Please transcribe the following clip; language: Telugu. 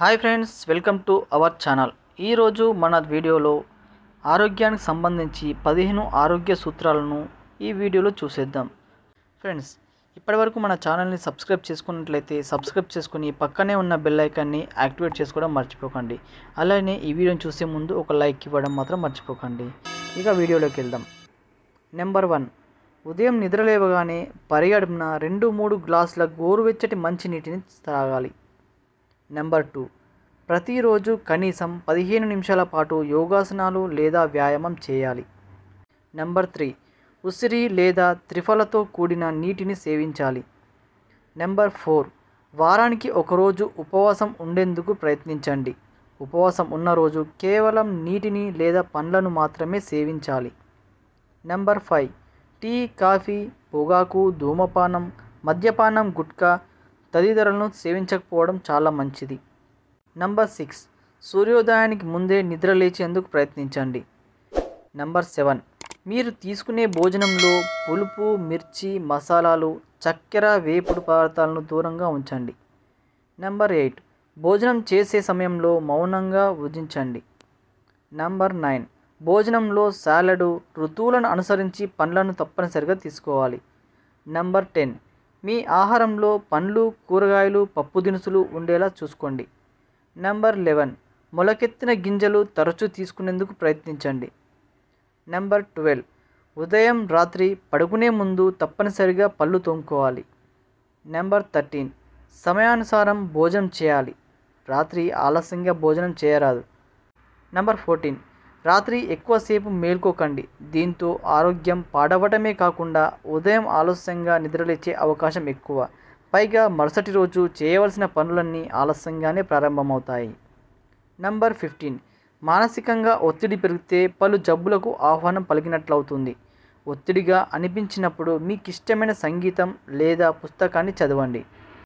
hi friends welcome to our channel ఈరోజు మన వీడియోలో ఆరోగ్యానికి సంబంధించి పదిహేను ఆరోగ్య సూత్రాలను ఈ వీడియోలో చూసేద్దాం ఫ్రెండ్స్ ఇప్పటివరకు మన ఛానల్ని సబ్స్క్రైబ్ చేసుకున్నట్లయితే సబ్స్క్రైబ్ చేసుకుని పక్కనే ఉన్న బెల్ ఐకాన్ని యాక్టివేట్ చేసుకోవడం మర్చిపోకండి అలానే ఈ వీడియోని చూసే ముందు ఒక లైక్ ఇవ్వడం మాత్రం మర్చిపోకండి ఇక వీడియోలోకి వెళ్దాం నెంబర్ వన్ ఉదయం నిద్రలేవగానే పరిగడుపున రెండు మూడు గ్లాసుల గోరువెచ్చటి మంచినీటిని త్రాగాలి నెంబర్ టూ ప్రతిరోజు కనీసం పదిహేను నిమిషాల పాటు యోగాసనాలు లేదా వ్యాయామం చేయాలి నెంబర్ త్రీ ఉసిరి లేదా త్రిఫలతో కూడిన నీటిని సేవించాలి నెంబర్ ఫోర్ వారానికి ఒకరోజు ఉపవాసం ఉండేందుకు ప్రయత్నించండి ఉపవాసం ఉన్న రోజు కేవలం నీటిని లేదా పండ్లను మాత్రమే సేవించాలి నెంబర్ ఫైవ్ టీ కాఫీ పొగాకు ధూమపానం మద్యపానం గుట్కా తదితరులను సేవించకపోవడం చాలా మంచిది నంబర్ సిక్స్ సూర్యోదయానికి ముందే నిద్ర లేచేందుకు ప్రయత్నించండి నంబర్ సెవెన్ మీరు తీసుకునే భోజనంలో పులుపు మిర్చి మసాలాలు చక్కెర వేపుడు పదార్థాలను దూరంగా ఉంచండి నంబర్ ఎయిట్ భోజనం చేసే సమయంలో మౌనంగా భుజించండి నంబర్ నైన్ భోజనంలో సాలడు ఋతువులను అనుసరించి పండ్లను తప్పనిసరిగా తీసుకోవాలి నంబర్ టెన్ మీ ఆహారంలో పండ్లు కూరగాయలు పప్పు దినుసులు ఉండేలా చూసుకోండి నెంబర్ లెవెన్ మొలకెత్తిన గింజలు తరచూ తీసుకునేందుకు ప్రయత్నించండి నెంబర్ ట్వెల్వ్ ఉదయం రాత్రి పడుకునే ముందు తప్పనిసరిగా పళ్ళు తోముకోవాలి నెంబర్ థర్టీన్ సమయానుసారం భోజనం చేయాలి రాత్రి ఆలస్యంగా భోజనం చేయరాదు నెంబర్ ఫోర్టీన్ రాత్రి ఎక్కువసేపు మేల్కోకండి దీంతో ఆరోగ్యం పాడవటమే కాకుండా ఉదయం ఆలస్యంగా నిద్రలేచే అవకాశం ఎక్కువ పైగా మరుసటి రోజు చేయవలసిన పనులన్నీ ఆలస్యంగానే ప్రారంభమవుతాయి నంబర్ ఫిఫ్టీన్ మానసికంగా ఒత్తిడి పెరిగితే పలు జబ్బులకు ఆహ్వానం పలికినట్లవుతుంది ఒత్తిడిగా అనిపించినప్పుడు మీకు ఇష్టమైన సంగీతం లేదా పుస్తకాన్ని చదవండి